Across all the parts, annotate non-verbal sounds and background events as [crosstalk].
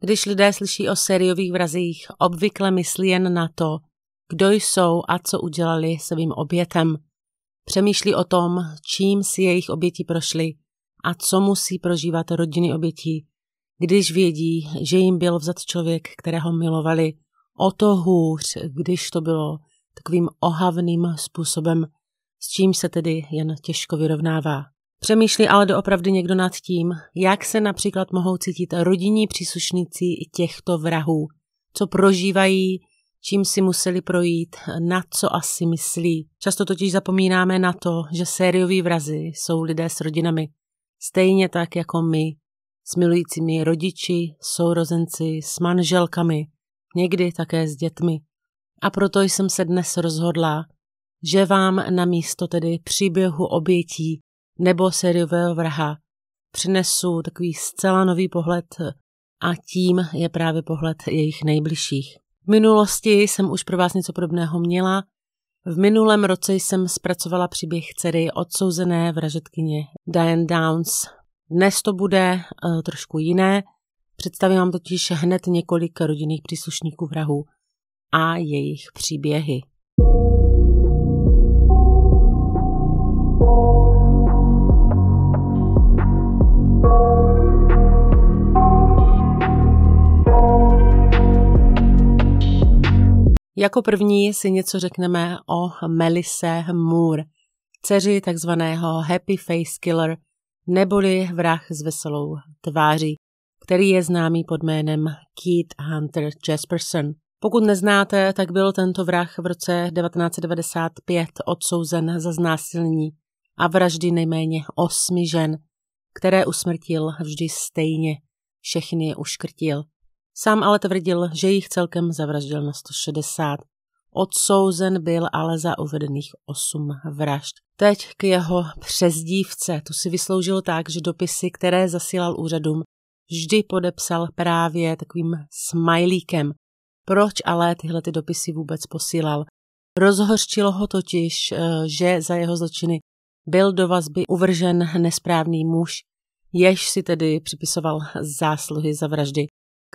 Když lidé slyší o sériových vrazích, obvykle myslí jen na to, kdo jsou a co udělali svým obětem. Přemýšlí o tom, čím si jejich oběti prošly a co musí prožívat rodiny obětí, když vědí, že jim byl vzat člověk, kterého milovali. O to hůř, když to bylo takovým ohavným způsobem, s čím se tedy jen těžko vyrovnává. Přemýšlí ale doopravdy někdo nad tím, jak se například mohou cítit rodinní příslušníci těchto vrahů, co prožívají, čím si museli projít, na co asi myslí. Často totiž zapomínáme na to, že sérioví vrazy jsou lidé s rodinami. Stejně tak jako my, s milujícími rodiči, sourozenci, s manželkami, někdy také s dětmi. A proto jsem se dnes rozhodla, že vám na místo tedy příběhu obětí nebo sériového vraha přinesu takový zcela nový pohled a tím je právě pohled jejich nejbližších. V minulosti jsem už pro vás něco podobného měla. V minulém roce jsem zpracovala příběh dcery odsouzené vražetkyně Diane Downs. Dnes to bude uh, trošku jiné. Představím vám totiž hned několik rodinných příslušníků vrahu a jejich příběhy. Jako první si něco řekneme o Melise Moore, dceři takzvaného Happy Face Killer, neboli vrah s veselou tváří, který je známý pod jménem Keith Hunter Jesperson. Pokud neznáte, tak byl tento vrah v roce 1995 odsouzen za znásilnění a vraždy nejméně osmi žen, které usmrtil vždy stejně. Všechny je uškrtil. Sám ale tvrdil, že jich celkem zavraždil na 160. Odsouzen byl ale za uvedených 8 vražd. Teď k jeho přezdívce. Tu si vysloužil tak, že dopisy, které zasílal úřadům, vždy podepsal právě takovým smajlíkem. Proč ale tyhle ty dopisy vůbec posílal? Rozhořčilo ho totiž, eh, že za jeho zločiny byl do vazby uvržen nesprávný muž, jež si tedy připisoval zásluhy za vraždy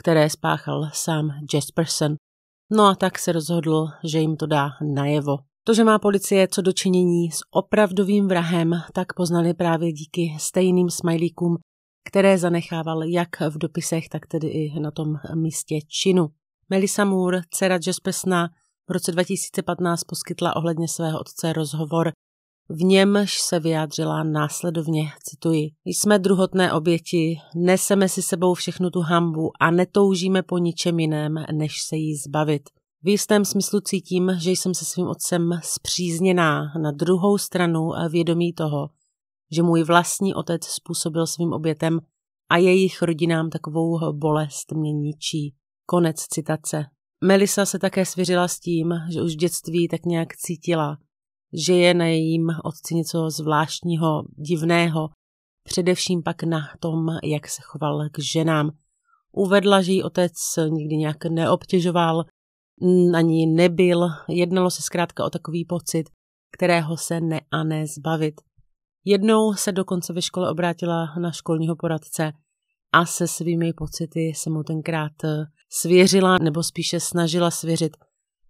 které spáchal sám Jesperson. No a tak se rozhodl, že jim to dá najevo. To, že má policie co dočinění s opravdovým vrahem, tak poznali právě díky stejným smajlíkům, které zanechával jak v dopisech, tak tedy i na tom místě činu. Melissa Moore, dcera Jespersona, v roce 2015 poskytla ohledně svého otce rozhovor, v němž se vyjádřila následovně, cituji, jsme druhotné oběti, neseme si sebou všechnu tu hambu a netoužíme po ničem jiném, než se jí zbavit. V jistém smyslu cítím, že jsem se svým otcem zpřízněná na druhou stranu vědomí toho, že můj vlastní otec způsobil svým obětem a jejich rodinám takovou bolest mě ničí. Konec citace. Melisa se také svěřila s tím, že už v dětství tak nějak cítila, že je na jejím otci něco zvláštního, divného, především pak na tom, jak se choval k ženám. Uvedla, že jí otec nikdy nějak neobtěžoval, ani nebyl, jednalo se zkrátka o takový pocit, kterého se ne a ne zbavit. Jednou se dokonce ve škole obrátila na školního poradce a se svými pocity se mu tenkrát eh, svěřila, nebo spíše snažila svěřit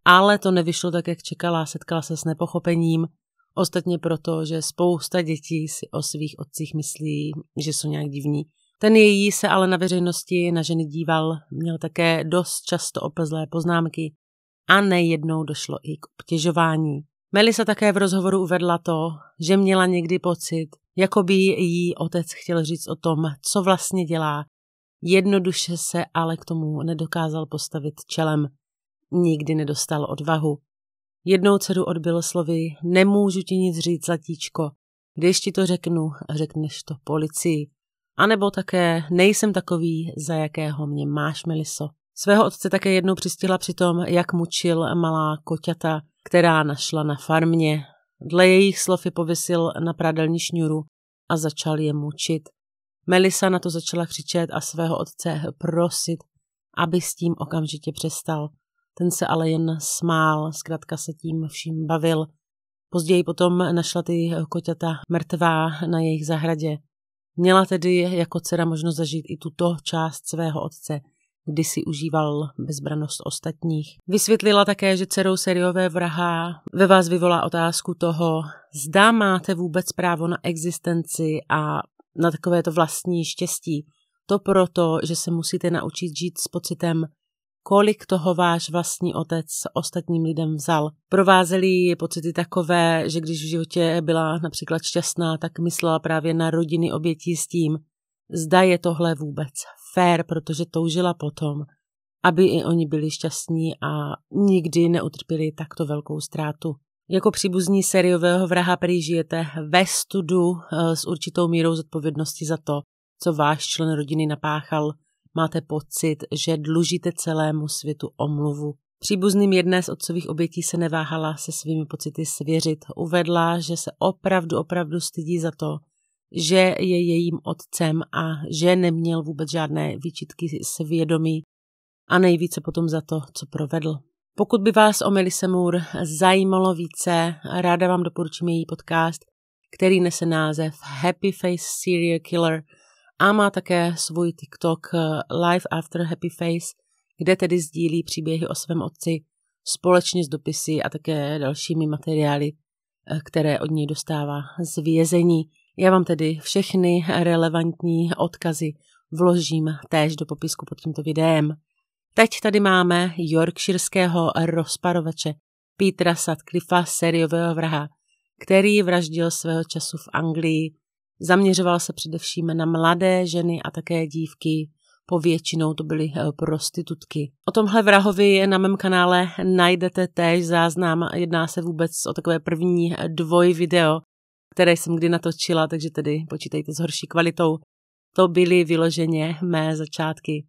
ale to nevyšlo tak, jak čekala, setkala se s nepochopením, ostatně proto, že spousta dětí si o svých otcích myslí, že jsou nějak divní. Ten její se ale na veřejnosti na ženy díval, měl také dost často oplzlé poznámky a nejednou došlo i k obtěžování. Melisa také v rozhovoru uvedla to, že měla někdy pocit, jako by jí otec chtěl říct o tom, co vlastně dělá. Jednoduše se ale k tomu nedokázal postavit čelem nikdy nedostal odvahu. Jednou dceru odbil slovy, nemůžu ti nic říct, zlatíčko, když ti to řeknu, řekneš to policii. A nebo také, nejsem takový, za jakého mě máš, Meliso. Svého otce také jednou přistihla při tom, jak mučil malá koťata, která našla na farmě. Dle jejich slov je pověsil na pradelní šňuru a začal je mučit. Melisa na to začala křičet a svého otce prosit, aby s tím okamžitě přestal. Ten se ale jen smál, zkrátka se tím vším bavil. Později potom našla ty koťata mrtvá na jejich zahradě. Měla tedy jako dcera možnost zažít i tuto část svého otce, kdy si užíval bezbranost ostatních. Vysvětlila také, že dcerou seriové vraha ve vás vyvolá otázku toho, zda máte vůbec právo na existenci a na takovéto vlastní štěstí. To proto, že se musíte naučit žít s pocitem, kolik toho váš vlastní otec ostatním lidem vzal. Provázely je pocity takové, že když v životě byla například šťastná, tak myslela právě na rodiny obětí s tím, zda je tohle vůbec fér, protože toužila potom, aby i oni byli šťastní a nikdy neutrpěli takto velkou ztrátu. Jako příbuzní sériového vraha prý žijete ve studu eh, s určitou mírou zodpovědnosti za to, co váš člen rodiny napáchal Máte pocit, že dlužíte celému světu omluvu. Příbuzným jedné z otcových obětí se neváhala se svými pocity svěřit. Uvedla, že se opravdu, opravdu stydí za to, že je jejím otcem a že neměl vůbec žádné výčitky svědomí a nejvíce potom za to, co provedl. Pokud by vás o Melise Moore zajímalo více, ráda vám doporučím její podcast, který nese název Happy Face Serial Killer – a má také svůj TikTok eh, Life After Happy Face, kde tedy sdílí příběhy o svém otci společně s dopisy a také dalšími materiály, eh, které od něj dostává z vězení. Já vám tedy všechny relevantní odkazy vložím též do popisku pod tímto videem. Teď tady máme yorkshireského rozparovače Petra Sutcliffa, sériového vraha, který vraždil svého času v Anglii Zaměřoval se především na mladé ženy a také dívky, povětšinou to byly eh, prostitutky. O tomhle vrahovi na mém kanále najdete též záznam, jedná se vůbec o takové první eh, dvoj video, které jsem kdy natočila, takže tedy počítejte s horší kvalitou. To byly vyloženě mé začátky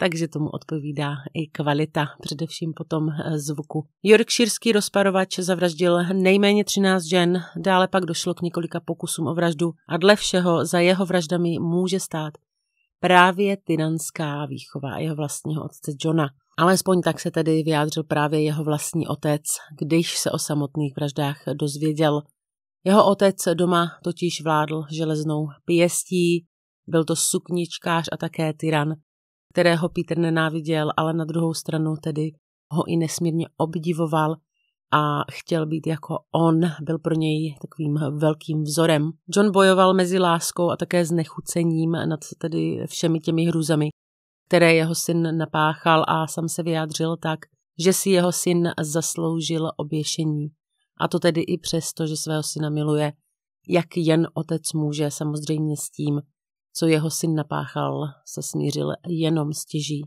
takže tomu odpovídá i kvalita, především potom eh, zvuku. Yorkshireský rozparovač zavraždil nejméně 13 žen, dále pak došlo k několika pokusům o vraždu a dle všeho za jeho vraždami může stát právě tyranská výchova jeho vlastního otce Johna. Alespoň tak se tedy vyjádřil právě jeho vlastní otec, když se o samotných vraždách dozvěděl. Jeho otec doma totiž vládl železnou pěstí, byl to sukničkář a také tyran, kterého Peter nenáviděl, ale na druhou stranu tedy ho i nesmírně obdivoval a chtěl být jako on, byl pro něj takovým velkým vzorem. John bojoval mezi láskou a také znechucením nad tedy všemi těmi hrůzami, které jeho syn napáchal a sam se vyjádřil tak, že si jeho syn zasloužil oběšení. A to tedy i přesto, že svého syna miluje, jak jen otec může, samozřejmě s tím, co jeho syn napáchal, se smířil jenom stěží.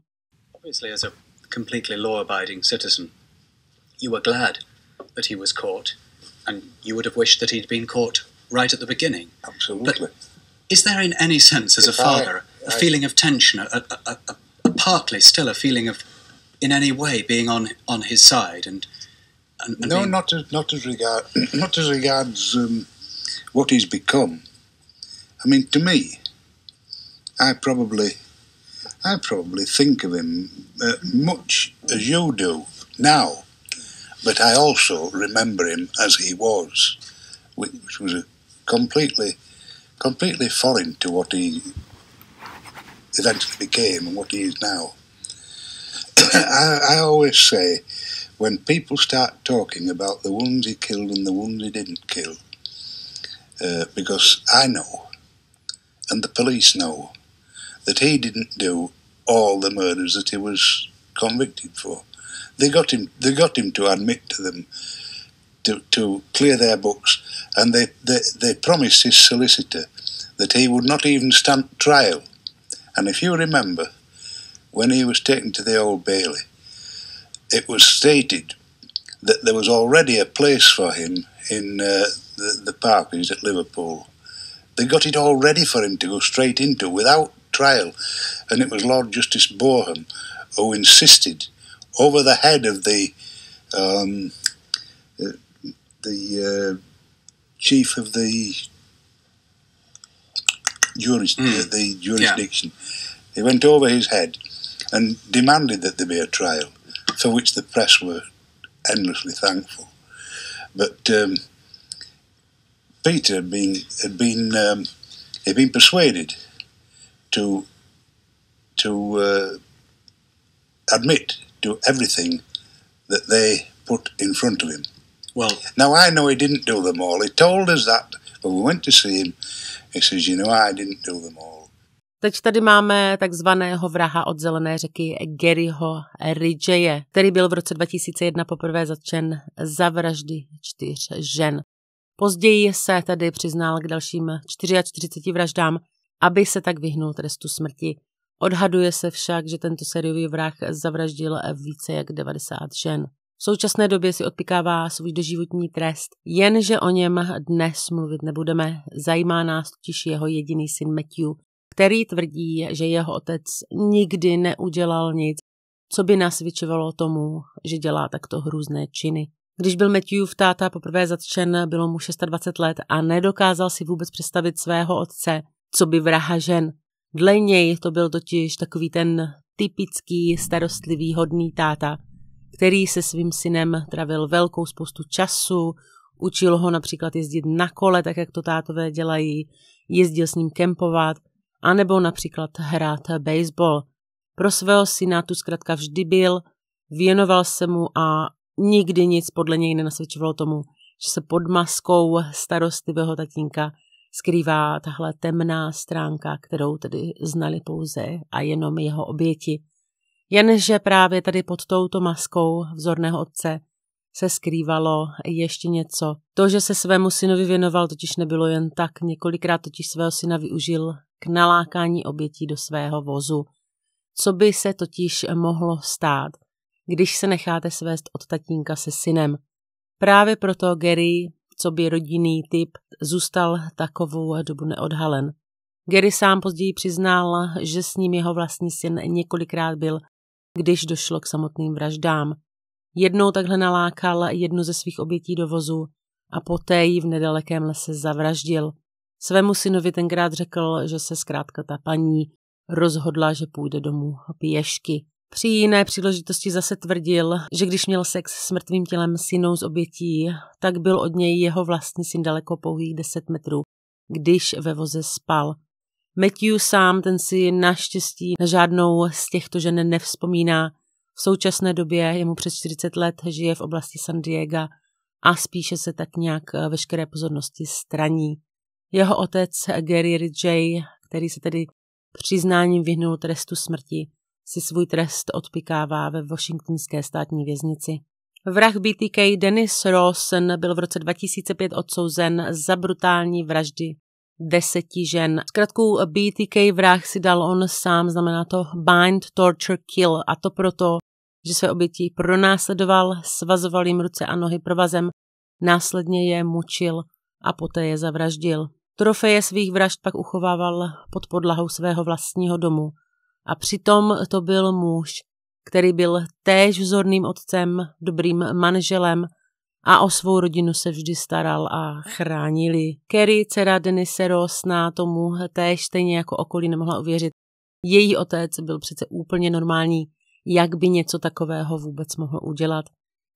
Obviously as a completely law-abiding citizen, you were glad that he was caught and you would have wished that he'd been caught right at the beginning. Absolutely. But is there in any sense as if a father I, I, a feeling of tension, a, a, a, a partly still a feeling of in any way being on on his side and, and, and no being... not as not as regard [clears throat] not as regards um, what he's become i mean to me I probably, I probably think of him uh, much as you do now, but I also remember him as he was, which was completely, completely foreign to what he eventually became and what he is now. [coughs] I, I always say, when people start talking about the ones he killed and the ones he didn't kill, uh, because I know, and the police know, that he didn't do all the murders that he was convicted for. They got him. They got him to admit to them, to, to clear their books, and they, they they promised his solicitor that he would not even stand trial. And if you remember, when he was taken to the Old Bailey, it was stated that there was already a place for him in uh, the, the He's at Liverpool. They got it all ready for him to go straight into without trial, and it was Lord Justice Boreham who insisted over the head of the um, the, uh, chief of the juris, mm. the jurisdiction. Yeah. He went over his head and demanded that there be a trial, for which the press were endlessly thankful. But um, Peter had been had been um, had been persuaded to to uh, admit to everything that they put in front of him. Well, now I know he didn't do them all. He told us that when we went to see him. He says, you know, I didn't do them all. Teď tady máme takzvaného vraha od Zelené řeky Garyho Ridgeje, který byl v roce 2001 poprvé zatčen za vraždy čtyř žen. Později se tedy přiznal k dalším 44 vraždám aby se tak vyhnul trestu smrti. Odhaduje se však, že tento sériový vrah zavraždil více jak 90 žen. V současné době si odpikává svůj doživotní trest, jenže o něm dnes mluvit nebudeme. Zajímá nás totiž jeho jediný syn Matthew, který tvrdí, že jeho otec nikdy neudělal nic, co by nasvědčovalo tomu, že dělá takto hrůzné činy. Když byl v táta poprvé zatčen, bylo mu 26 let a nedokázal si vůbec představit svého otce, co by vraha žen. Dle něj to byl totiž takový ten typický starostlivý hodný táta, který se svým synem travil velkou spoustu času, učil ho například jezdit na kole, tak jak to tátové dělají, jezdil s ním kempovat, anebo například hrát baseball. Pro svého syna tu zkrátka vždy byl, věnoval se mu a nikdy nic podle něj nenasvědčovalo tomu, že se pod maskou starostlivého tatínka skrývá tahle temná stránka, kterou tedy znali pouze a jenom jeho oběti. Jenže právě tady pod touto maskou vzorného otce se skrývalo ještě něco. To, že se svému synovi věnoval, totiž nebylo jen tak. Několikrát totiž svého syna využil k nalákání obětí do svého vozu. Co by se totiž mohlo stát, když se necháte svést od tatínka se synem? Právě proto Gary co by rodinný typ, zůstal takovou dobu neodhalen. Gary sám později přiznal, že s ním jeho vlastní syn několikrát byl, když došlo k samotným vraždám. Jednou takhle nalákal jednu ze svých obětí do vozu a poté ji v nedalekém lese zavraždil. Svému synovi tenkrát řekl, že se zkrátka ta paní rozhodla, že půjde domů pěšky. Při jiné příležitosti zase tvrdil, že když měl sex s mrtvým tělem s jinou z obětí, tak byl od něj jeho vlastní syn daleko pouhých 10 metrů, když ve voze spal. Matthew sám ten si naštěstí na žádnou z těchto žen nevzpomíná. V současné době je mu přes 40 let, žije v oblasti San Diego a spíše se tak nějak eh, veškeré pozornosti straní. Jeho otec Gary Ridgey, který se tedy přiznáním vyhnul trestu smrti, si svůj trest odpikává ve washingtonské státní věznici. Vrah BTK Dennis Rawson byl v roce 2005 odsouzen za brutální vraždy deseti žen. Zkrátku BTK vrah si dal on sám, znamená to bind, torture, kill a to proto, že své oběti pronásledoval, svazoval jim ruce a nohy provazem, následně je mučil a poté je zavraždil. Trofeje svých vražd pak uchovával pod podlahou svého vlastního domu a přitom to byl muž, který byl též vzorným otcem, dobrým manželem a o svou rodinu se vždy staral a chránili. Kerry, dcera Denise Ross, na tomu též stejně jako okolí nemohla uvěřit. Její otec byl přece úplně normální, jak by něco takového vůbec mohl udělat.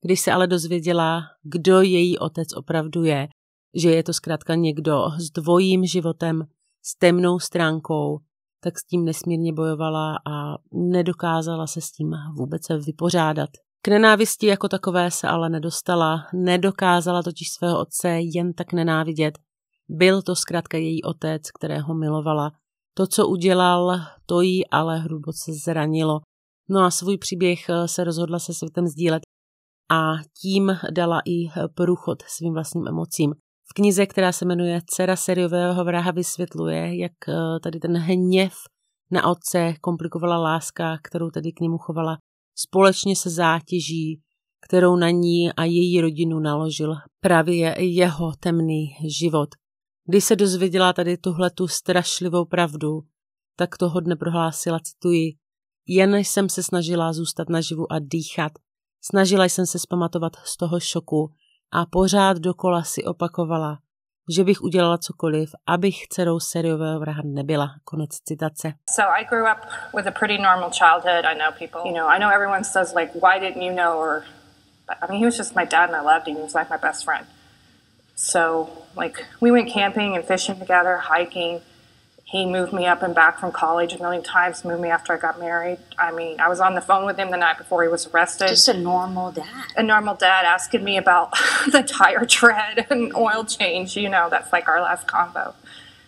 Když se ale dozvěděla, kdo její otec opravdu je, že je to zkrátka někdo s dvojím životem, s temnou stránkou, tak s tím nesmírně bojovala a nedokázala se s tím vůbec vypořádat. K nenávisti jako takové se ale nedostala, nedokázala totiž svého otce jen tak nenávidět. Byl to zkrátka její otec, kterého milovala. To, co udělal, to jí ale hruboce zranilo. No a svůj příběh eh, se rozhodla se světem sdílet a tím dala i průchod svým vlastním emocím. V knize, která se jmenuje Cera seriového vraha vysvětluje, jak eh, tady ten hněv na otce komplikovala láska, kterou tady k němu chovala, společně se zátěží, kterou na ní a její rodinu naložil právě jeho temný život. Když se dozvěděla tady tuhle tu strašlivou pravdu, tak toho dne prohlásila, cituji, jen jsem se snažila zůstat naživu a dýchat. Snažila jsem se zpamatovat z toho šoku, a pořád dokola si opakovala, že bych udělala cokoliv, abych dcerou seriového vraha nebyla. Konec citace. So I grew up with a pretty normal childhood. I know people, you know, I know everyone says like, why didn't you know? Or, but, I mean, he was just my dad and I loved him. He was like my best friend. So like we went camping and fishing together, hiking. He moved me up and back from college a million times, moved me after I got married. I mean, I was on the phone with him the night before he was arrested. Just a normal dad. A normal dad asking me about [laughs] the tire tread and oil change, you know, that's like our last combo.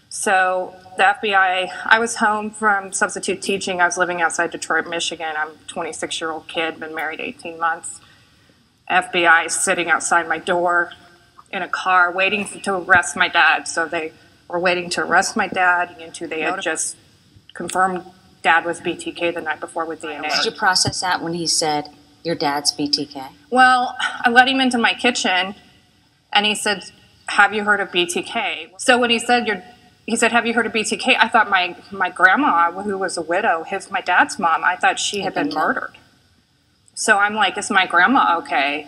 So the FBI, I was home from substitute teaching. I was living outside Detroit, Michigan. I'm a 26 year old kid, been married 18 months. FBI sitting outside my door in a car waiting to arrest my dad. So they were waiting to arrest my dad. Into two, they had just confirmed dad was BTK the night before with DNA. Did you process that when he said your dad's BTK? Well, I let him into my kitchen, and he said, "Have you heard of BTK?" So when he said your he said, "Have you heard of BTK?" I thought my my grandma, who was a widow, his my dad's mom, I thought she had been murdered. So I'm like, "Is my grandma okay?"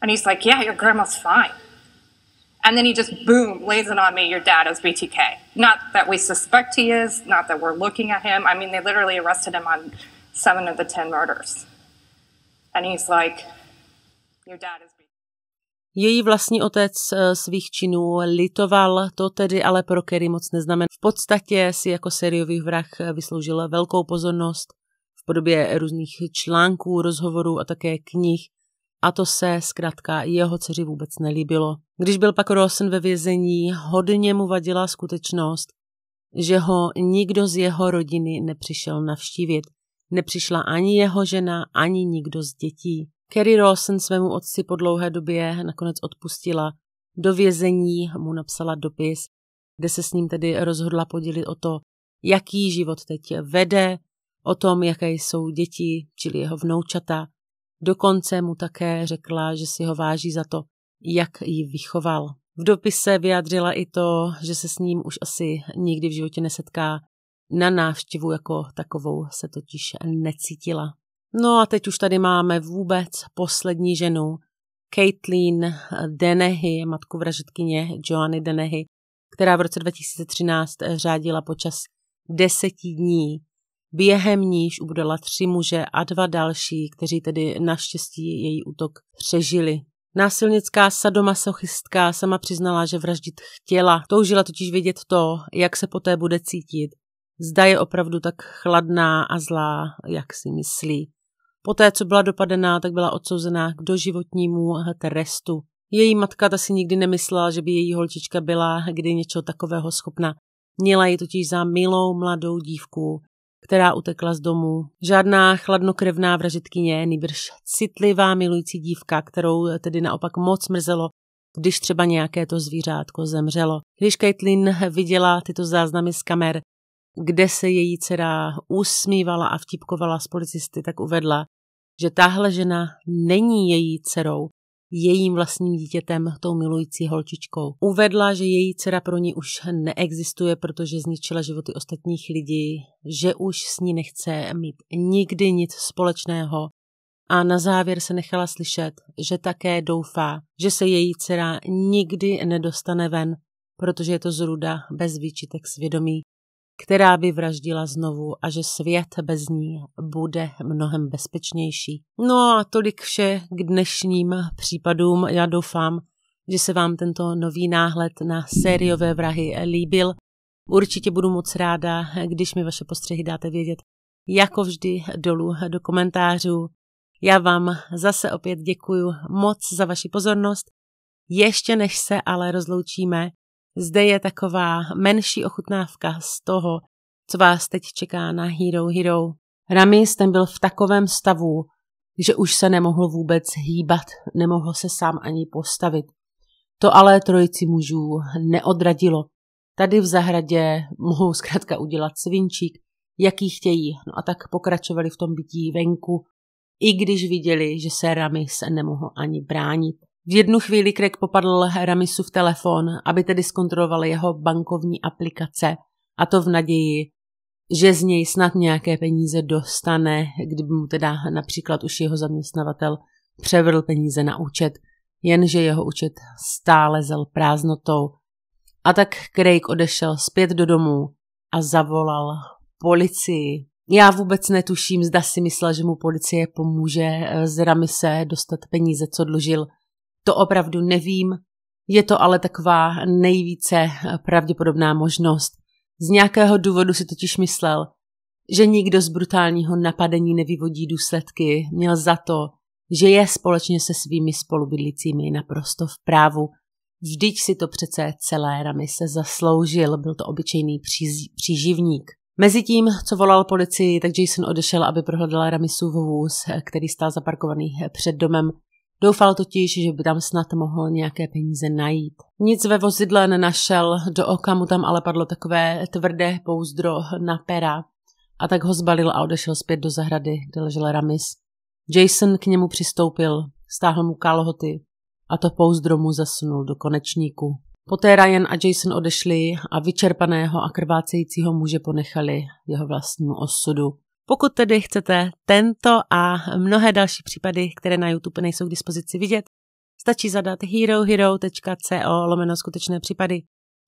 And he's like, "Yeah, your grandma's fine." And then he just boom lays it on me. Your dad is BTK. Not that we suspect he is. Not that we're looking at him. I mean, they literally arrested him on seven of the 10 murders. And he's like, your dad is. BTK. Její vlastní otec eh, svých činů litoval, to tedy ale pro Kerry moc neznamená. V podstatě si jako sériový vrah eh, vysloužil velkou pozornost v podobě různých článků, rozhovorů a také knih a to se zkrátka jeho dceři vůbec nelíbilo. Když byl pak Rosen ve vězení, hodně mu vadila skutečnost, že ho nikdo z jeho rodiny nepřišel navštívit. Nepřišla ani jeho žena, ani nikdo z dětí. Kerry Rosen svému otci po dlouhé době nakonec odpustila. Do vězení mu napsala dopis, kde se s ním tedy rozhodla podělit o to, jaký život teď vede, o tom, jaké jsou děti, čili jeho vnoučata, Dokonce mu také řekla, že si ho váží za to, jak ji vychoval. V dopise vyjádřila i to, že se s ním už asi nikdy v životě nesetká. Na návštěvu jako takovou se totiž necítila. No a teď už tady máme vůbec poslední ženu, Caitlin Denehy, matku vražetkyně Joanny Denehy, která v roce 2013 řádila počas deseti dní během níž ubodala tři muže a dva další, kteří tedy naštěstí její útok přežili. Násilnická sadomasochistka sama přiznala, že vraždit chtěla. Toužila totiž vědět to, jak se poté bude cítit. Zda je opravdu tak chladná a zlá, jak si myslí. Poté, co byla dopadená, tak byla odsouzená k doživotnímu trestu. Její matka ta si nikdy nemyslela, že by její holčička byla kdy něčeho takového schopna. Měla ji totiž za milou mladou dívku, která utekla z domu. Žádná chladnokrevná vražitkyně, nýbrž citlivá milující dívka, kterou tedy naopak moc mrzelo, když třeba nějaké to zvířátko zemřelo. Když Caitlin viděla tyto záznamy z kamer, kde se její dcera usmívala a vtipkovala s policisty, tak uvedla, že tahle žena není její dcerou, jejím vlastním dítětem, tou milující holčičkou. Uvedla, že její dcera pro ní už neexistuje, protože zničila životy ostatních lidí, že už s ní nechce mít nikdy nic společného a na závěr se nechala slyšet, že také doufá, že se její dcera nikdy nedostane ven, protože je to zruda bez výčitek svědomí která by vraždila znovu a že svět bez ní bude mnohem bezpečnější. No a tolik vše k dnešním případům. Já doufám, že se vám tento nový náhled na sériové vrahy líbil. Určitě budu moc ráda, když mi vaše postřehy dáte vědět, jako vždy dolů do komentářů. Já vám zase opět děkuji moc za vaši pozornost. Ještě než se ale rozloučíme, zde je taková menší ochutnávka z toho, co vás teď čeká na Hero Hero. Ramis ten byl v takovém stavu, že už se nemohl vůbec hýbat, nemohl se sám ani postavit. To ale trojici mužů neodradilo. Tady v zahradě mohou zkrátka udělat svinčík, jaký chtějí, no a tak pokračovali v tom bytí venku, i když viděli, že se Ramis nemohl ani bránit. V jednu chvíli Craig popadl Ramisu v telefon, aby tedy zkontroloval jeho bankovní aplikace a to v naději, že z něj snad nějaké peníze dostane, kdyby mu teda například už jeho zaměstnavatel převedl peníze na účet, jenže jeho účet stále zel prázdnotou. A tak Craig odešel zpět do domu a zavolal policii. Já vůbec netuším, zda si myslel, že mu policie pomůže eh, z Ramise dostat peníze, co dlužil – to opravdu nevím, je to ale taková nejvíce pravděpodobná možnost. Z nějakého důvodu si totiž myslel, že nikdo z brutálního napadení nevyvodí důsledky, měl za to, že je společně se svými spolubydlícími naprosto v právu. Vždyť si to přece celé rami se zasloužil, byl to obyčejný příživník. Mezitím, co volal policii, tak Jason odešel, aby prohledal Ramisův vůz, který stál zaparkovaný před domem Doufal totiž, že by tam snad mohl nějaké peníze najít. Nic ve vozidle nenašel, do oka mu tam ale padlo takové tvrdé pouzdro na pera a tak ho zbalil a odešel zpět do zahrady, kde ležel Ramis. Jason k němu přistoupil, stáhl mu kalhoty a to pouzdro mu zasunul do konečníku. Poté Ryan a Jason odešli a vyčerpaného a krvácejícího muže ponechali jeho vlastnímu osudu. Pokud tedy chcete tento a mnohé další případy, které na YouTube nejsou k dispozici vidět, stačí zadat herohero.co lomeno skutečné případy,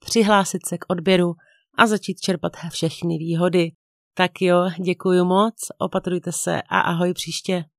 přihlásit se k odběru a začít čerpat všechny výhody. Tak jo, děkuji moc, opatrujte se a ahoj příště.